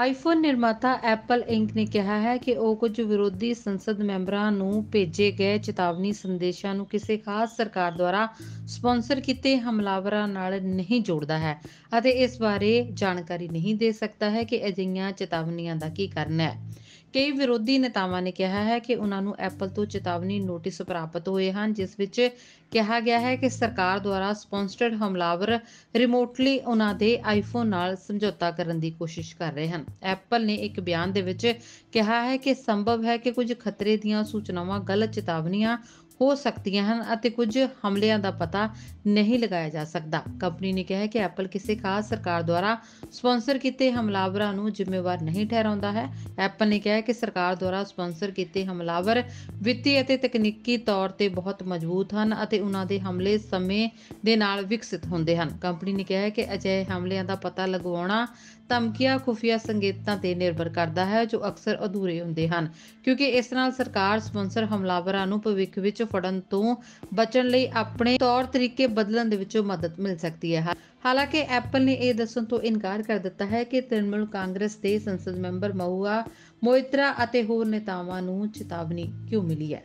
iPhone ਨਿਰਮਾਤਾ Apple ink ਨੇ ਕਿਹਾ ਹੈ ਕਿ ਉਹ ਕੁਝ ਵਿਰੋਧੀ ਸੰਸਦ ਮੈਂਬਰਾਂ ਨੂੰ ਭੇਜੇ ਗਏ ਚੇਤਾਵਨੀ ਸੰਦੇਸ਼ਾਂ ਨੂੰ ਕਿਸੇ ਖਾਸ ਸਰਕਾਰ ਦੁਆਰਾ ਸਪਾਂਸਰ ਕੀਤੇ ਹਮਲਾਵਰਾਂ ਨਾਲ ਨਹੀਂ ਜੋੜਦਾ ਹੈ ਅਤੇ ਇਸ ਬਾਰੇ ਜਾਣਕਾਰੀ ਨਹੀਂ ਦੇ ਸਕਦਾ ਹੈ ਕਿ ਅਜਿਹੀਆਂ ਚੇਤਾਵਨੀਆਂ ਦਾ ਕੀ ਕਰਨਾ ਹੈ ਕਈ ਵਿਰੋਧੀ ਨੇਤਾਵਾਂ ਨੇ ਕਿਹਾ ਹੈ ਕਿ ਉਹਨਾਂ ਨੂੰ ਐਪਲ ਤੋਂ ਚੇਤਾਵਨੀ ਨੋਟਿਸ ਪ੍ਰਾਪਤ ਹੋਏ ਹਨ ਜਿਸ ਵਿੱਚ ਕਿਹਾ ਗਿਆ ਹੈ ਕਿ ਸਰਕਾਰ ਦੁਆਰਾ ਸਪਾਂਸਰਡ ਹਮਲਾਵਰ ਰਿਮੋਟਲੀ ਉਹਨਾਂ ਦੇ ਆਈਫੋਨ ਨਾਲ ਸਮਝੌਤਾ ਕਰਨ ਦੀ ਕੋਸ਼ਿਸ਼ ਕਰ ਰਹੇ ਹਨ ਐਪਲ ਨੇ ਇੱਕ ਬਿਆਨ ਦੇ ਵਿੱਚ ਕਿਹਾ ਹੈ ਕਿ ਸੰਭਵ ਹੈ ਕਿ ਕੁਝ ਖਤਰੇ ਦੀਆਂ ਸੂਚਨਾਵਾਂ ਗਲਤ ਚੇਤਾਵਨੀਆਂ ਹੋ ਸਕਦੀਆਂ ਹਨ ਅਤੇ ਕੁਝ ਹਮਲਿਆਂ ਦਾ ਪਤਾ ਨਹੀਂ ਲਗਾਇਆ ਜਾ ਸਕਦਾ ਕੰਪਨੀ ਨੇ ਕਿਹਾ ਹੈ ਕਿ ਐਪਲ ਕਿਸੇ ਖਾਸ ਸਰਕਾਰ ਦੁਆਰਾ ਸਪਾਂਸਰ ਕੀਤੇ ਹਮਲਾਵਰਾਂ ਨੂੰ ਜ਼ਿੰਮੇਵਾਰ ਨਹੀਂ ਠਹਿਰਾਉਂਦਾ ਹੈ ਐਪਲ ਨੇ ਕਿਹਾ ਹੈ ਕਿ ਸਰਕਾਰ ਦੁਆਰਾ ਸਪਾਂਸਰ ਕੀਤੇ ਹਮਲਾਵਰ ਵਿੱਤੀ ਅਤੇ ਤਕਨੀਕੀ ਤੌਰ ਤੇ ਬਹੁਤ ਮਜ਼ਬੂਤ ਹਨ ਅਤੇ ਉਹਨਾਂ ਦੇ ਹਮਲੇ ਸਮੇਂ ਦੇ ਨਾਲ ਵਿਕਸਿਤ ਹੁੰਦੇ ਹਨ ਕੰਪਨੀ ਨੇ ਕਿਹਾ ਹੈ ਕਿ ਅਜਿਹੇ ਹਮਲਿਆਂ ਦਾ ਪਤਾ ਲਗਵਾਉਣਾ ਧਮਕੀਆਂ ਖੁਫੀਆ ਸੰਕੇਤਾਂ ਤੇ ਨਿਰਭਰ ਕਰਦਾ ਹੈ ਜੋ ਅਕਸਰ ਅਧੂਰੇ ਹੁੰਦੇ ਹਨ ਕਿਉਂਕਿ ਇਸ ਨਾਲ ਸਰਕਾਰ ਸਪਾਂਸਰ ਹਮਲਾਵਰਾਂ ਨੂੰ ਭਵਿੱਖ ਵਿੱਚ ਵਿੱਚ ਫੜਨ ਤੋਂ ਬਚਣ ਲਈ ਆਪਣੇ ਤੌਰ ਤਰੀਕੇ ਬਦਲਣ ਦੇ ਵਿੱਚੋਂ ਮਦਦ ਮਿਲ ਸਕਦੀ ਹੈ ਹਾਲਾਂਕਿ ਐਪਲ ਨੇ ਇਹ ਦੱਸਣ ਤੋਂ ਇਨਕਾਰ ਕਰ ਦਿੱਤਾ ਹੈ ਕਿ ਤ੍ਰਿਣਮੂਲ ਕਾਂਗਰਸ ਦੇ ਸੰਸਦ ਮੈਂਬਰ ਮਹੂਆ ਮੋਇਤਰਾ ਅਤੇ ਹੋਰ ਨੇਤਾਵਾਂ ਨੂੰ ਚੇਤਾਵਨੀ ਕਿਉਂ ਮਿਲੀ ਹੈ